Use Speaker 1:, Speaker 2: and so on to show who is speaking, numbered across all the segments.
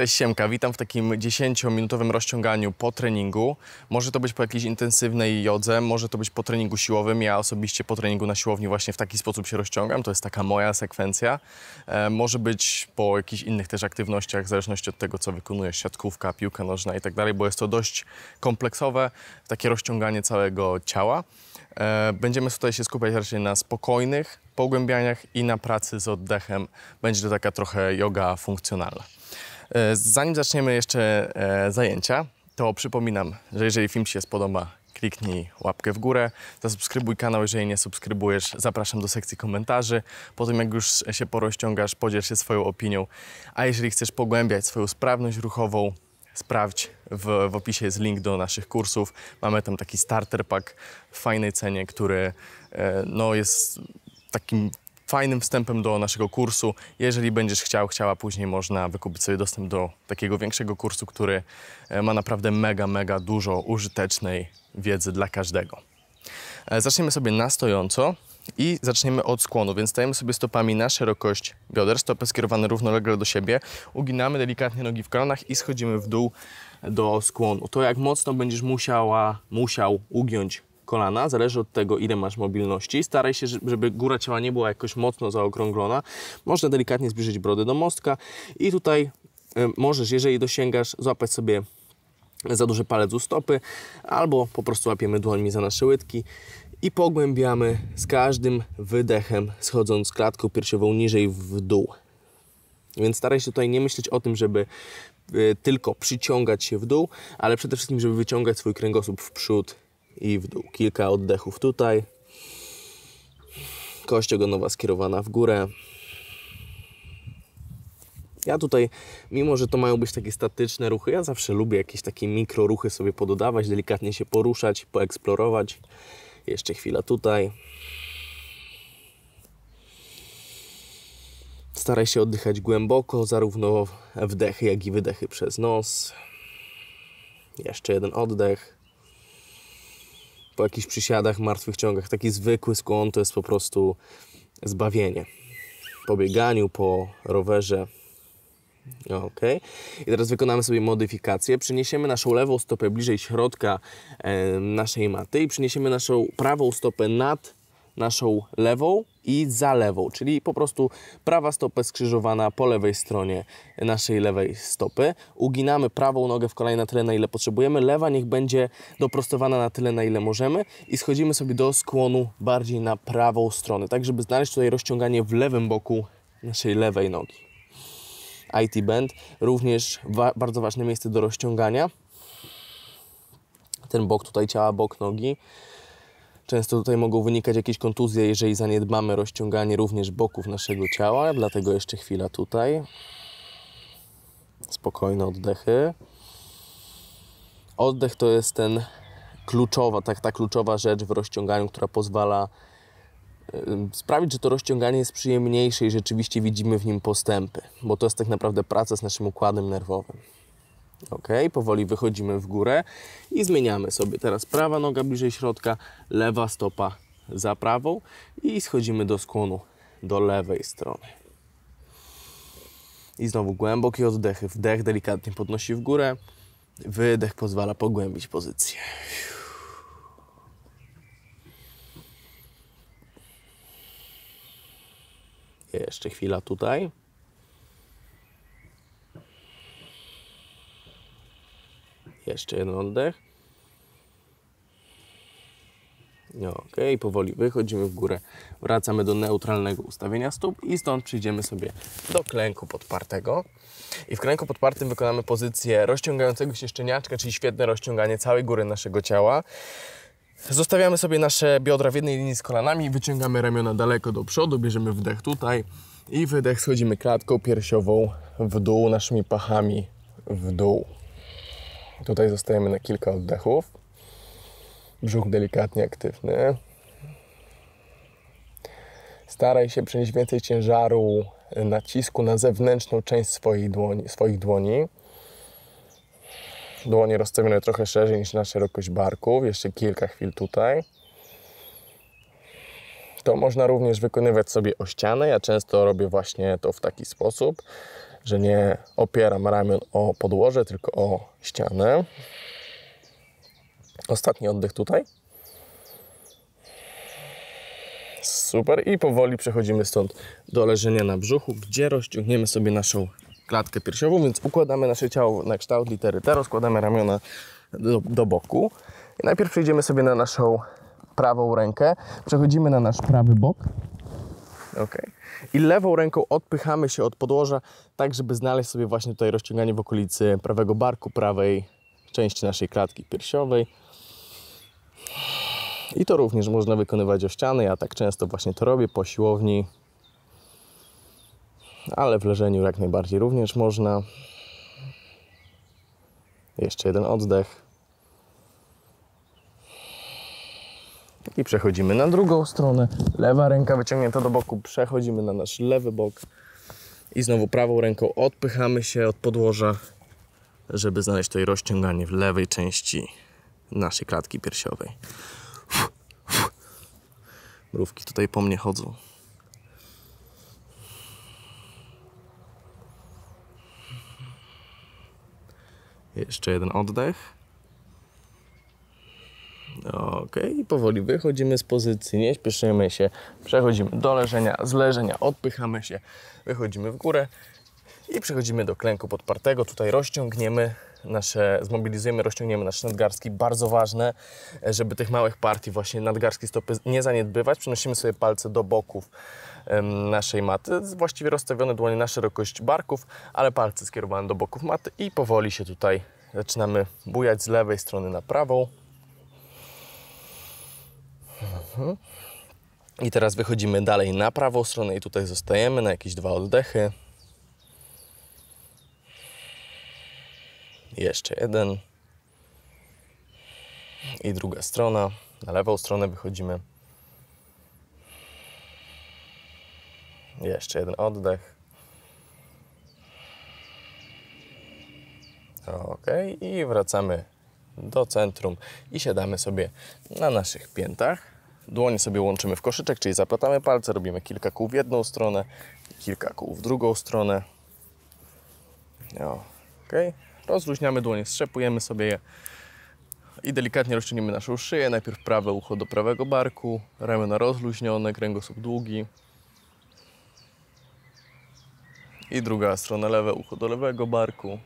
Speaker 1: Cześć Siemka, witam w takim 10-minutowym rozciąganiu po treningu. Może to być po jakiejś intensywnej jodze, może to być po treningu siłowym. Ja osobiście po treningu na siłowni właśnie w taki sposób się rozciągam, to jest taka moja sekwencja. E, może być po jakichś innych też aktywnościach, w zależności od tego, co wykonujesz, siatkówka, piłka nożna i tak dalej, bo jest to dość kompleksowe, takie rozciąganie całego ciała. E, będziemy tutaj się skupiać raczej na spokojnych pogłębianiach i na pracy z oddechem. Będzie to taka trochę yoga funkcjonalna. E, zanim zaczniemy jeszcze e, zajęcia, to przypominam, że jeżeli film Ci się spodoba, kliknij łapkę w górę, zasubskrybuj kanał, jeżeli nie subskrybujesz, zapraszam do sekcji komentarzy. Po tym jak już się porozciągasz, podziel się swoją opinią. A jeżeli chcesz pogłębiać swoją sprawność ruchową, sprawdź, w, w opisie jest link do naszych kursów. Mamy tam taki starter pack w fajnej cenie, który e, no, jest takim fajnym wstępem do naszego kursu. Jeżeli będziesz chciał, chciała później można wykupić sobie dostęp do takiego większego kursu, który e, ma naprawdę mega, mega dużo użytecznej wiedzy dla każdego. E, zaczniemy sobie na stojąco i zaczniemy od skłonu, więc stajemy sobie stopami na szerokość bioder, stopy skierowane równolegle do siebie, uginamy delikatnie nogi w kolanach i schodzimy w dół do skłonu. To jak mocno będziesz musiała, musiał ugiąć kolana, zależy od tego, ile masz mobilności. Staraj się, żeby góra ciała nie była jakoś mocno zaokrąglona. Można delikatnie zbliżyć brodę do mostka i tutaj y, możesz, jeżeli dosięgasz, złapać sobie za duży palec u stopy, albo po prostu łapiemy dłońmi za nasze łydki i pogłębiamy z każdym wydechem, schodząc klatką piersiową niżej w dół. Więc staraj się tutaj nie myśleć o tym, żeby y, tylko przyciągać się w dół, ale przede wszystkim, żeby wyciągać swój kręgosłup w przód i w dół. Kilka oddechów tutaj. Kość ogonowa skierowana w górę. Ja tutaj, mimo że to mają być takie statyczne ruchy, ja zawsze lubię jakieś takie mikro ruchy sobie pododawać, delikatnie się poruszać, poeksplorować. Jeszcze chwila tutaj. Staraj się oddychać głęboko, zarówno wdechy, jak i wydechy przez nos. Jeszcze jeden oddech po jakichś przysiadach, martwych ciągach, taki zwykły skłon to jest po prostu zbawienie. Po bieganiu, po rowerze. No, ok. I teraz wykonamy sobie modyfikację. Przeniesiemy naszą lewą stopę bliżej środka e, naszej maty i przeniesiemy naszą prawą stopę nad naszą lewą i za lewą, czyli po prostu prawa stopa skrzyżowana po lewej stronie naszej lewej stopy. Uginamy prawą nogę w kolej na tyle, na ile potrzebujemy, lewa niech będzie doprostowana na tyle, na ile możemy i schodzimy sobie do skłonu bardziej na prawą stronę, tak żeby znaleźć tutaj rozciąganie w lewym boku naszej lewej nogi. IT band, również wa bardzo ważne miejsce do rozciągania. Ten bok tutaj ciała, bok nogi. Często tutaj mogą wynikać jakieś kontuzje, jeżeli zaniedbamy rozciąganie również boków naszego ciała, dlatego jeszcze chwila tutaj. Spokojne oddechy. Oddech to jest ten kluczowa, tak, ta kluczowa rzecz w rozciąganiu, która pozwala sprawić, że to rozciąganie jest przyjemniejsze i rzeczywiście widzimy w nim postępy, bo to jest tak naprawdę praca z naszym układem nerwowym. Ok, powoli wychodzimy w górę i zmieniamy sobie teraz prawa noga bliżej środka, lewa stopa za prawą i schodzimy do skłonu do lewej strony. I znowu głębokie oddechy. Wdech delikatnie podnosi w górę, wydech pozwala pogłębić pozycję. Jeszcze chwila tutaj. Jeszcze jeden oddech. No, ok, powoli wychodzimy w górę. Wracamy do neutralnego ustawienia stóp i stąd przyjdziemy sobie do klęku podpartego. I w klęku podpartym wykonamy pozycję rozciągającego się szczeniaczka, czyli świetne rozciąganie całej góry naszego ciała. Zostawiamy sobie nasze biodra w jednej linii z kolanami, wyciągamy ramiona daleko do przodu, bierzemy wdech tutaj i wydech schodzimy klatką piersiową w dół, naszymi pachami w dół. Tutaj zostajemy na kilka oddechów. Brzuch delikatnie aktywny. Staraj się przenieść więcej ciężaru y, nacisku na zewnętrzną część swoich dłoni. Swoich dłoni. Dłonie rozstawione trochę szerzej niż na szerokość barków. Jeszcze kilka chwil tutaj. To można również wykonywać sobie o ścianę. Ja często robię właśnie to w taki sposób że nie opieram ramion o podłoże, tylko o ścianę. Ostatni oddech tutaj. Super. I powoli przechodzimy stąd do leżenia na brzuchu, gdzie rozciągniemy sobie naszą klatkę piersiową, więc układamy nasze ciało na kształt litery T, rozkładamy ramiona do, do boku. I najpierw przejdziemy sobie na naszą prawą rękę, przechodzimy na nasz prawy bok, Ok. I lewą ręką odpychamy się od podłoża, tak żeby znaleźć sobie właśnie tutaj rozciąganie w okolicy prawego barku, prawej części naszej klatki piersiowej. I to również można wykonywać o ściany. Ja tak często właśnie to robię po siłowni. Ale w leżeniu jak najbardziej również można. Jeszcze jeden oddech. i przechodzimy na drugą stronę. Lewa ręka wyciągnięta do boku, przechodzimy na nasz lewy bok i znowu prawą ręką odpychamy się od podłoża, żeby znaleźć tutaj rozciąganie w lewej części naszej klatki piersiowej. Mrówki tutaj po mnie chodzą. Jeszcze jeden oddech. Ok, powoli wychodzimy z pozycji, nie śpieszymy się, przechodzimy do leżenia, z leżenia odpychamy się, wychodzimy w górę i przechodzimy do klęku podpartego. Tutaj rozciągniemy nasze, zmobilizujemy, rozciągniemy nasze nadgarstki. Bardzo ważne, żeby tych małych partii właśnie nadgarstki stopy nie zaniedbywać. Przenosimy sobie palce do boków naszej maty, właściwie rozstawione dłonie na szerokość barków, ale palce skierowane do boków maty i powoli się tutaj zaczynamy bujać z lewej strony na prawą. Mhm. I teraz wychodzimy dalej na prawą stronę i tutaj zostajemy na jakieś dwa oddechy. Jeszcze jeden. I druga strona. Na lewą stronę wychodzimy. Jeszcze jeden oddech. Ok, i wracamy do centrum i siadamy sobie na naszych piętach. Dłoń sobie łączymy w koszyczek, czyli zaplatamy palce, robimy kilka kół w jedną stronę, kilka kół w drugą stronę. No, ok. Rozluźniamy dłonie, strzepujemy sobie je i delikatnie rozciągniemy naszą szyję. Najpierw prawe ucho do prawego barku, ramiona rozluźnione, kręgosłup długi. I druga strona, lewe ucho do lewego barku.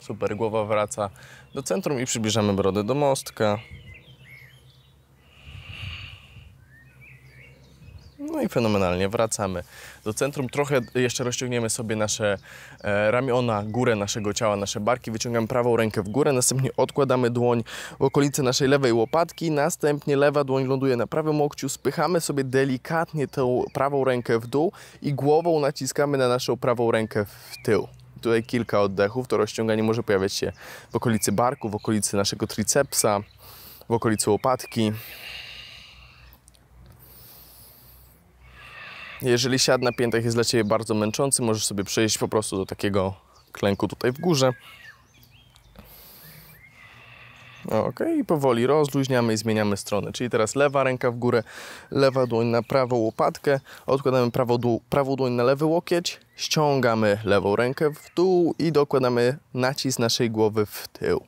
Speaker 1: Super, głowa wraca do centrum i przybliżamy brodę do mostka. No i fenomenalnie, wracamy do centrum. Trochę jeszcze rozciągniemy sobie nasze e, ramiona, górę naszego ciała, nasze barki. Wyciągamy prawą rękę w górę, następnie odkładamy dłoń w okolicy naszej lewej łopatki. Następnie lewa dłoń ląduje na prawym łokciu. Spychamy sobie delikatnie tą prawą rękę w dół i głową naciskamy na naszą prawą rękę w tył tutaj kilka oddechów, to rozciąganie może pojawiać się w okolicy barku, w okolicy naszego tricepsa, w okolicy łopatki. Jeżeli siad na piętach jest dla Ciebie bardzo męczący, możesz sobie przejść po prostu do takiego klęku tutaj w górze. Ok, i powoli rozluźniamy i zmieniamy strony. Czyli teraz lewa ręka w górę, lewa dłoń na prawą łopatkę, odkładamy prawo dół, prawą dłoń na lewy łokieć, ściągamy lewą rękę w dół i dokładamy nacisk naszej głowy w tył.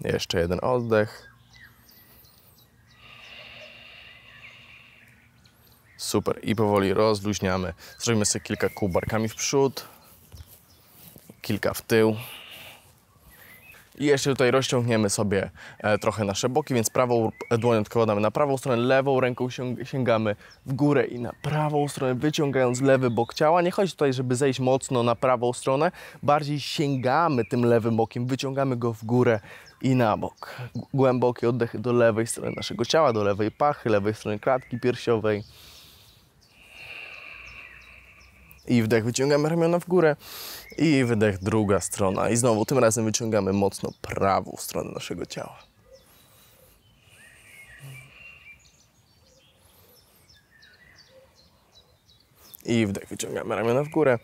Speaker 1: Jeszcze jeden oddech. Super. I powoli rozluźniamy. Zrobimy sobie kilka kół barkami w przód, kilka w tył. I jeszcze tutaj rozciągniemy sobie e, trochę nasze boki, więc prawą dłonią odkładamy na prawą stronę, lewą ręką sięgamy w górę i na prawą stronę, wyciągając lewy bok ciała. Nie chodzi tutaj, żeby zejść mocno na prawą stronę, bardziej sięgamy tym lewym bokiem, wyciągamy go w górę i na bok. Głębokie oddechy do lewej strony naszego ciała, do lewej pachy, lewej strony klatki piersiowej i wdech wyciągamy ramiona w górę i wydech druga strona. I znowu tym razem wyciągamy mocno prawą stronę naszego ciała. I wdech wyciągamy ramiona w górę.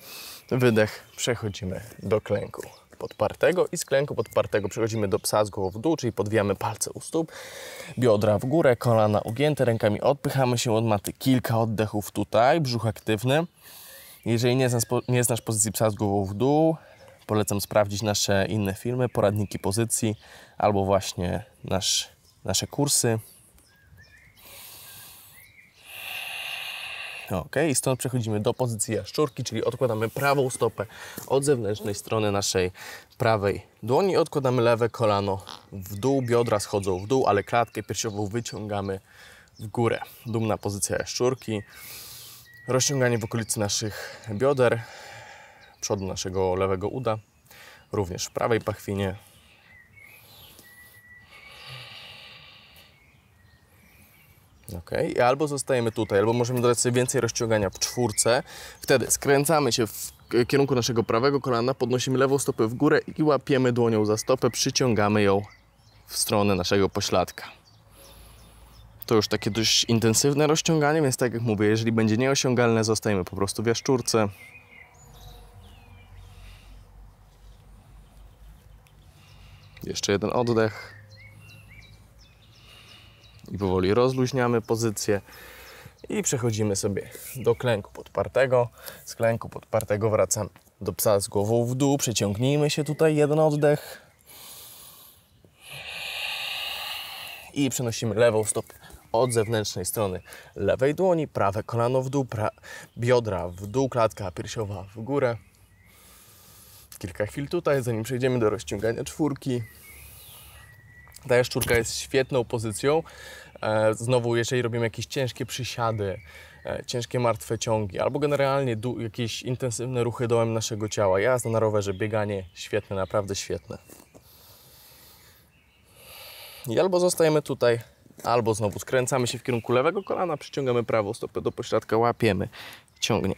Speaker 1: Wydech przechodzimy do klęku podpartego i z klęku podpartego przechodzimy do psa z głową w dół, czyli podwijamy palce u stóp, biodra w górę, kolana ugięte, rękami odpychamy się od maty. Kilka oddechów tutaj, brzuch aktywny. Jeżeli nie znasz, nie znasz pozycji psa z głową w dół, polecam sprawdzić nasze inne filmy, poradniki pozycji albo właśnie nasz, nasze kursy. Ok, i stąd przechodzimy do pozycji jaszczurki, czyli odkładamy prawą stopę od zewnętrznej strony naszej prawej dłoni, odkładamy lewe kolano w dół, biodra schodzą w dół, ale klatkę piersiową wyciągamy w górę. Dumna pozycja jaszczurki. Rozciąganie w okolicy naszych bioder, przodu naszego lewego uda, również w prawej pachwinie. Ok, I albo zostajemy tutaj, albo możemy dodać sobie więcej rozciągania w czwórce. Wtedy skręcamy się w kierunku naszego prawego kolana, podnosimy lewą stopę w górę i łapiemy dłonią za stopę, przyciągamy ją w stronę naszego pośladka to już takie dość intensywne rozciąganie, więc tak jak mówię, jeżeli będzie nieosiągalne, zostajemy po prostu w jaszczurce. Jeszcze jeden oddech. I powoli rozluźniamy pozycję. I przechodzimy sobie do klęku podpartego. Z klęku podpartego wracam do psa z głową w dół. Przeciągnijmy się tutaj jeden oddech. I przenosimy lewą stopę od zewnętrznej strony lewej dłoni, prawe kolano w dół, biodra w dół, klatka piersiowa w górę. Kilka chwil tutaj, zanim przejdziemy do rozciągania czwórki. Ta jaszczurka jest świetną pozycją. E, znowu, jeżeli robimy jakieś ciężkie przysiady, e, ciężkie martwe ciągi, albo generalnie jakieś intensywne ruchy dołem naszego ciała, jazda na rowerze, bieganie, świetne, naprawdę świetne. I albo zostajemy tutaj Albo znowu skręcamy się w kierunku lewego kolana, przyciągamy prawą stopę do pośrodka, łapiemy, ciągniemy.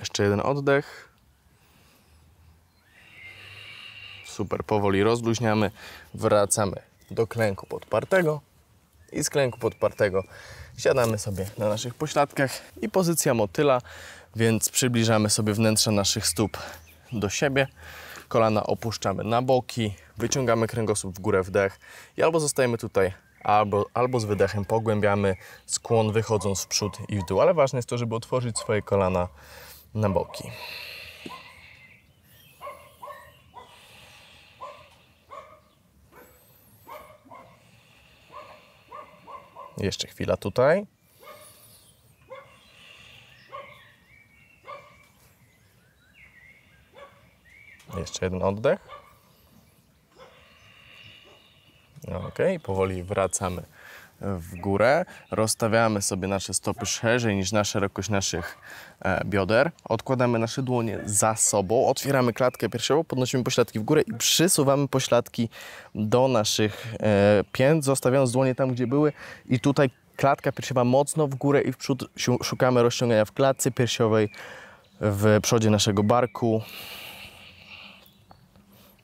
Speaker 1: Jeszcze jeden oddech. Super, powoli rozluźniamy, wracamy do klęku podpartego i z klęku podpartego Siadamy sobie na naszych pośladkach i pozycja motyla, więc przybliżamy sobie wnętrze naszych stóp do siebie. Kolana opuszczamy na boki, wyciągamy kręgosłup w górę, wdech i albo zostajemy tutaj, albo, albo z wydechem pogłębiamy skłon wychodząc w przód i w dół. Ale ważne jest to, żeby otworzyć swoje kolana na boki. Jeszcze chwila tutaj. Jeszcze jeden oddech. Ok, powoli wracamy w górę, rozstawiamy sobie nasze stopy szerzej niż na szerokość naszych e, bioder, odkładamy nasze dłonie za sobą, otwieramy klatkę piersiową, podnosimy pośladki w górę i przysuwamy pośladki do naszych e, pięt, zostawiając dłonie tam, gdzie były i tutaj klatka piersiowa mocno w górę i w przód szukamy rozciągania w klatce piersiowej, w przodzie naszego barku.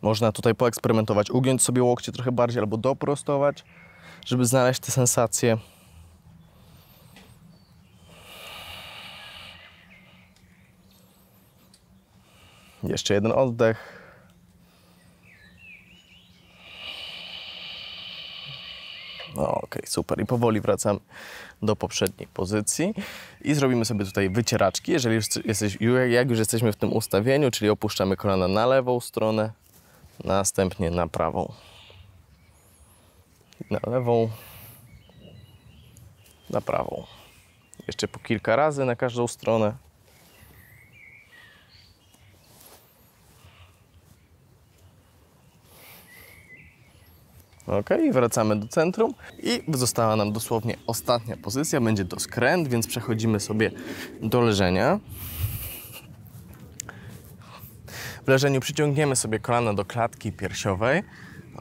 Speaker 1: Można tutaj poeksperymentować, ugiąć sobie łokcie trochę bardziej albo doprostować żeby znaleźć te sensacje. Jeszcze jeden oddech. No, ok, super. I powoli wracam do poprzedniej pozycji i zrobimy sobie tutaj wycieraczki. Jeżeli już jesteś, jak już jesteśmy w tym ustawieniu, czyli opuszczamy kolana na lewą stronę, następnie na prawą na lewą, na prawą. Jeszcze po kilka razy na każdą stronę. Ok, wracamy do centrum i została nam dosłownie ostatnia pozycja, będzie to skręt, więc przechodzimy sobie do leżenia. W leżeniu przyciągniemy sobie kolana do klatki piersiowej.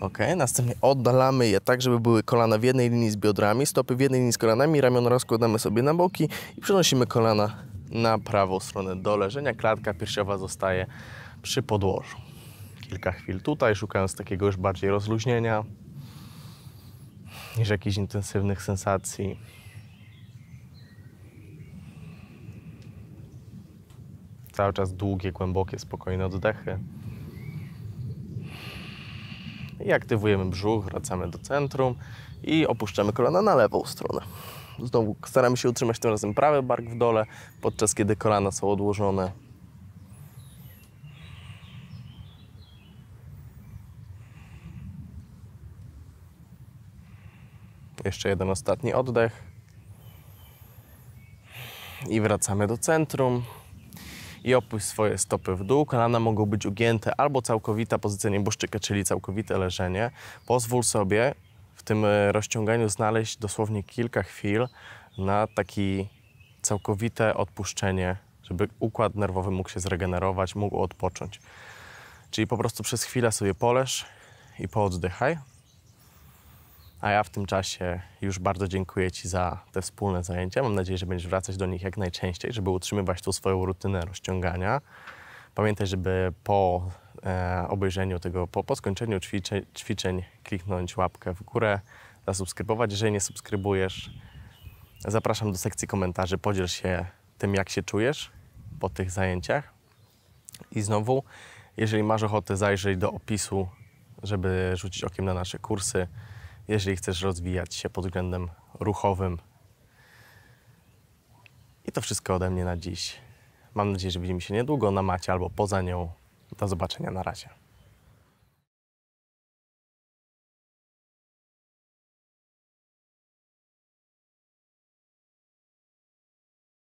Speaker 1: Ok, następnie oddalamy je tak, żeby były kolana w jednej linii z biodrami, stopy w jednej linii z kolanami, ramiona rozkładamy sobie na boki i przenosimy kolana na prawą stronę do leżenia. Klatka piersiowa zostaje przy podłożu. Kilka chwil tutaj, szukając takiego już bardziej rozluźnienia niż jakichś intensywnych sensacji. Cały czas długie, głębokie, spokojne oddechy. I aktywujemy brzuch, wracamy do centrum i opuszczamy kolana na lewą stronę. Znowu staramy się utrzymać tym razem prawy bark w dole, podczas kiedy kolana są odłożone. Jeszcze jeden ostatni oddech. I wracamy do centrum i opuść swoje stopy w dół. Kolana mogą być ugięte albo całkowita pozycja nieboszczyka, czyli całkowite leżenie. Pozwól sobie w tym e, rozciąganiu znaleźć dosłownie kilka chwil na takie całkowite odpuszczenie, żeby układ nerwowy mógł się zregenerować, mógł odpocząć. Czyli po prostu przez chwilę sobie poleż i pooddychaj. A ja w tym czasie już bardzo dziękuję Ci za te wspólne zajęcia. Mam nadzieję, że będziesz wracać do nich jak najczęściej, żeby utrzymywać tu swoją rutynę rozciągania. Pamiętaj, żeby po e, obejrzeniu tego, po, po skończeniu ćwiczeń, ćwiczeń kliknąć łapkę w górę, zasubskrybować, jeżeli nie subskrybujesz. Zapraszam do sekcji komentarzy, podziel się tym, jak się czujesz po tych zajęciach. I znowu, jeżeli masz ochotę, zajrzyj do opisu, żeby rzucić okiem na nasze kursy jeżeli chcesz rozwijać się pod względem ruchowym. I to wszystko ode mnie na dziś. Mam nadzieję, że widzimy się niedługo na macie albo poza nią. Do zobaczenia na razie.